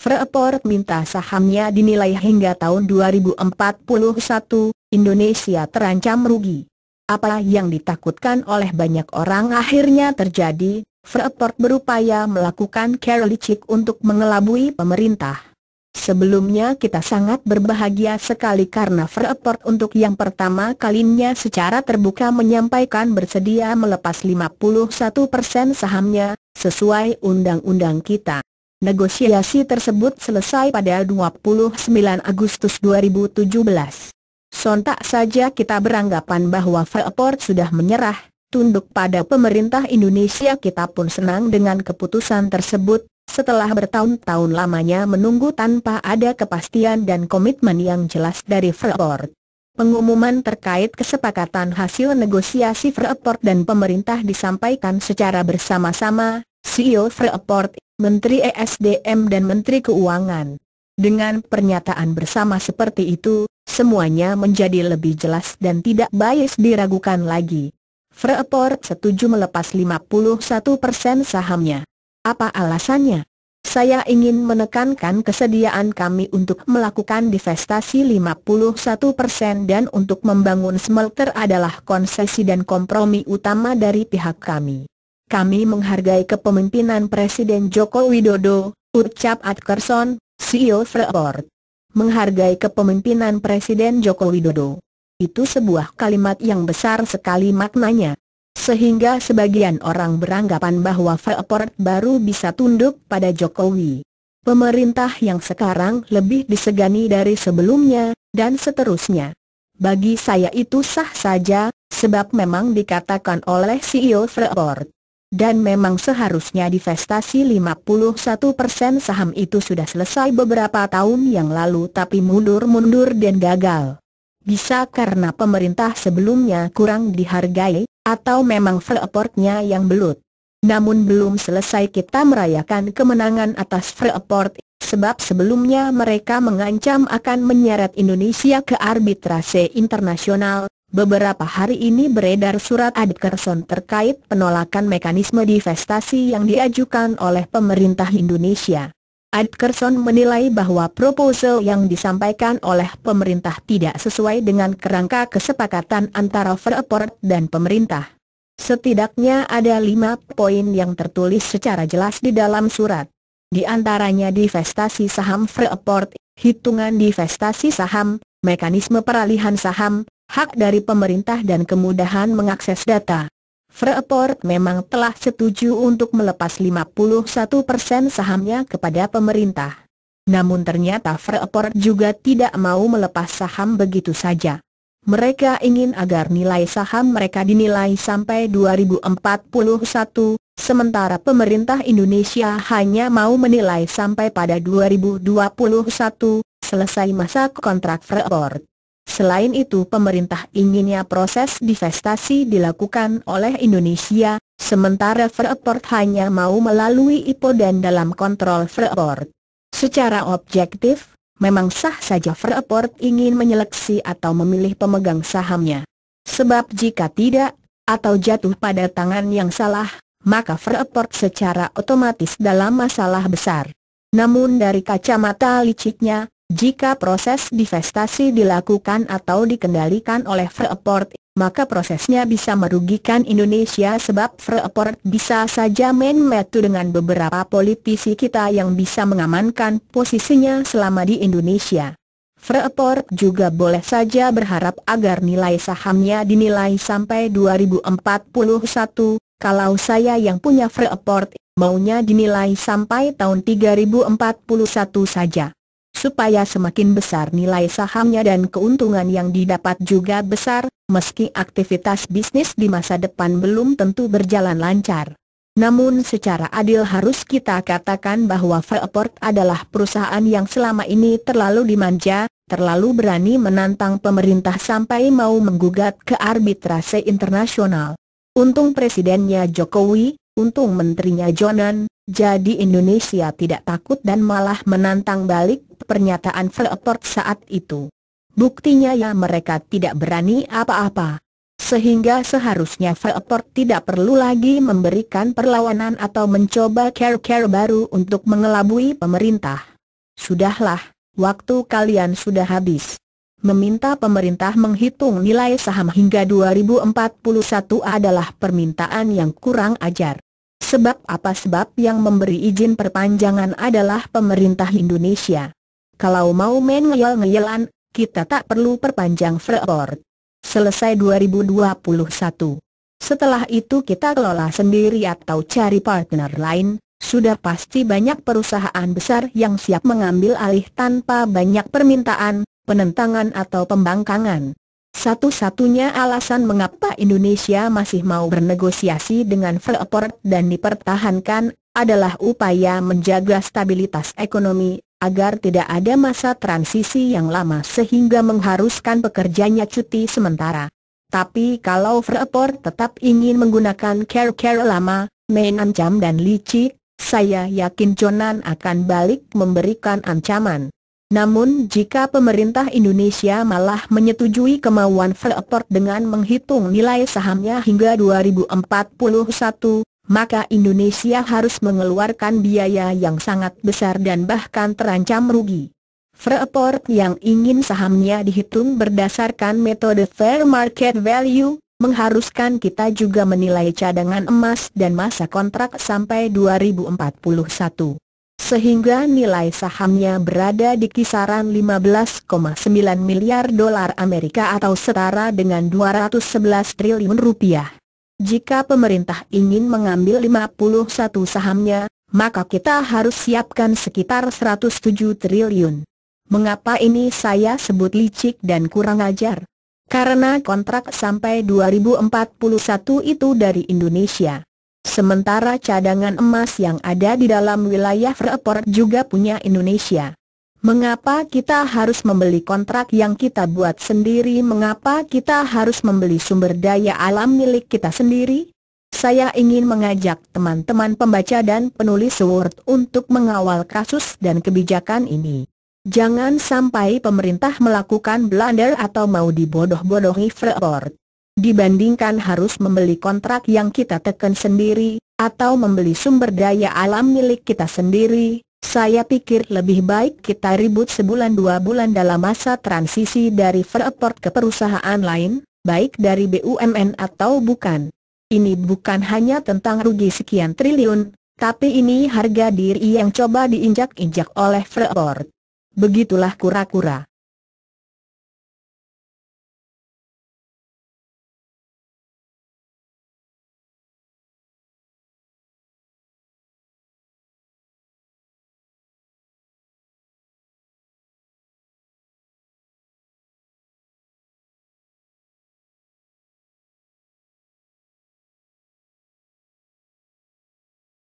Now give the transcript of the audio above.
Freeport minta sahamnya dinilai hingga tahun 2041, Indonesia terancam rugi. Apa yang ditakutkan oleh banyak orang akhirnya terjadi, Freeport berupaya melakukan care untuk mengelabui pemerintah. Sebelumnya kita sangat berbahagia sekali karena Freeport untuk yang pertama kalinya secara terbuka menyampaikan bersedia melepas 51% sahamnya, sesuai undang-undang kita. Negosiasi tersebut selesai pada 29 Agustus 2017. Sontak saja kita beranggapan bahwa Freeport sudah menyerah, tunduk pada pemerintah Indonesia kita pun senang dengan keputusan tersebut, setelah bertahun-tahun lamanya menunggu tanpa ada kepastian dan komitmen yang jelas dari Freeport. Pengumuman terkait kesepakatan hasil negosiasi Freeport dan pemerintah disampaikan secara bersama-sama, CEO Freeport Menteri ESDM dan Menteri Keuangan. Dengan pernyataan bersama seperti itu, semuanya menjadi lebih jelas dan tidak bias diragukan lagi. Freeport setuju melepas 51 persen sahamnya. Apa alasannya? Saya ingin menekankan kesediaan kami untuk melakukan divestasi 51 persen dan untuk membangun smelter adalah konsesi dan kompromi utama dari pihak kami kami menghargai kepemimpinan Presiden Joko Widodo, ucap Atkerson, CEO Freeport. Menghargai kepemimpinan Presiden Joko Widodo. Itu sebuah kalimat yang besar sekali maknanya. Sehingga sebagian orang beranggapan bahwa Freeport baru bisa tunduk pada Jokowi. Pemerintah yang sekarang lebih disegani dari sebelumnya, dan seterusnya. Bagi saya itu sah saja, sebab memang dikatakan oleh CEO Freeport dan memang seharusnya divestasi 51% saham itu sudah selesai beberapa tahun yang lalu tapi mundur-mundur dan gagal. Bisa karena pemerintah sebelumnya kurang dihargai, atau memang Freeportnya yang belut. Namun belum selesai kita merayakan kemenangan atas Freeport, sebab sebelumnya mereka mengancam akan menyeret Indonesia ke arbitrase internasional, Beberapa hari ini beredar surat Kerson terkait penolakan mekanisme divestasi yang diajukan oleh pemerintah Indonesia. Kerson menilai bahwa proposal yang disampaikan oleh pemerintah tidak sesuai dengan kerangka kesepakatan antara Freeport dan pemerintah. Setidaknya ada lima poin yang tertulis secara jelas di dalam surat. Di antaranya divestasi saham Freeport, hitungan divestasi saham, mekanisme peralihan saham, hak dari pemerintah dan kemudahan mengakses data. Freeport memang telah setuju untuk melepas 51% sahamnya kepada pemerintah. Namun ternyata Freeport juga tidak mau melepas saham begitu saja. Mereka ingin agar nilai saham mereka dinilai sampai 2041, sementara pemerintah Indonesia hanya mau menilai sampai pada 2021, selesai masa kontrak Freeport. Selain itu pemerintah inginnya proses divestasi dilakukan oleh Indonesia, sementara Freeport hanya mau melalui IPO dan dalam kontrol Freeport. Secara objektif, memang sah saja Freeport ingin menyeleksi atau memilih pemegang sahamnya. Sebab jika tidak, atau jatuh pada tangan yang salah, maka Freeport secara otomatis dalam masalah besar. Namun dari kacamata liciknya, jika proses divestasi dilakukan atau dikendalikan oleh Freeport, maka prosesnya bisa merugikan Indonesia sebab Freeport bisa saja main metu dengan beberapa politisi kita yang bisa mengamankan posisinya selama di Indonesia. Freeport juga boleh saja berharap agar nilai sahamnya dinilai sampai 2041, kalau saya yang punya Freeport, maunya dinilai sampai tahun 3041 saja supaya semakin besar nilai sahamnya dan keuntungan yang didapat juga besar, meski aktivitas bisnis di masa depan belum tentu berjalan lancar. Namun secara adil harus kita katakan bahwa Freeport adalah perusahaan yang selama ini terlalu dimanja, terlalu berani menantang pemerintah sampai mau menggugat ke arbitrase internasional. Untung Presidennya Jokowi, untung Menterinya Jonan, jadi Indonesia tidak takut dan malah menantang balik pernyataan Freeport saat itu. Buktinya ya mereka tidak berani apa-apa. Sehingga seharusnya Freeport tidak perlu lagi memberikan perlawanan atau mencoba care-care baru untuk mengelabui pemerintah. Sudahlah, waktu kalian sudah habis. Meminta pemerintah menghitung nilai saham hingga 2041 adalah permintaan yang kurang ajar. Sebab apa sebab yang memberi izin perpanjangan adalah pemerintah Indonesia. Kalau mau main ngeyel-ngeyelan, kita tak perlu perpanjang freeport. Selesai 2021. Setelah itu kita kelola sendiri atau cari partner lain, sudah pasti banyak perusahaan besar yang siap mengambil alih tanpa banyak permintaan, penentangan atau pembangkangan. Satu-satunya alasan mengapa Indonesia masih mau bernegosiasi dengan Freeport dan dipertahankan adalah upaya menjaga stabilitas ekonomi agar tidak ada masa transisi yang lama sehingga mengharuskan pekerjanya cuti sementara. Tapi kalau Freeport tetap ingin menggunakan care-care lama, main ancam dan licik, saya yakin Jonan akan balik memberikan ancaman. Namun jika pemerintah Indonesia malah menyetujui kemauan Freeport dengan menghitung nilai sahamnya hingga 2041, maka Indonesia harus mengeluarkan biaya yang sangat besar dan bahkan terancam rugi. Freeport yang ingin sahamnya dihitung berdasarkan metode fair market value, mengharuskan kita juga menilai cadangan emas dan masa kontrak sampai 2041. Sehingga nilai sahamnya berada di kisaran 15,9 miliar dolar Amerika atau setara dengan 211 triliun rupiah. Jika pemerintah ingin mengambil 51 sahamnya, maka kita harus siapkan sekitar 107 triliun. Mengapa ini saya sebut licik dan kurang ajar? Karena kontrak sampai 2041 itu dari Indonesia. Sementara cadangan emas yang ada di dalam wilayah Freeport juga punya Indonesia. Mengapa kita harus membeli kontrak yang kita buat sendiri? Mengapa kita harus membeli sumber daya alam milik kita sendiri? Saya ingin mengajak teman-teman pembaca dan penulis Word untuk mengawal kasus dan kebijakan ini. Jangan sampai pemerintah melakukan blunder atau mau dibodoh-bodohi Freeport. Dibandingkan harus membeli kontrak yang kita tekan sendiri, atau membeli sumber daya alam milik kita sendiri, saya pikir lebih baik kita ribut sebulan dua bulan dalam masa transisi dari Freeport ke perusahaan lain, baik dari BUMN atau bukan. Ini bukan hanya tentang rugi sekian triliun, tapi ini harga diri yang coba diinjak-injak oleh Freeport. Begitulah kura-kura.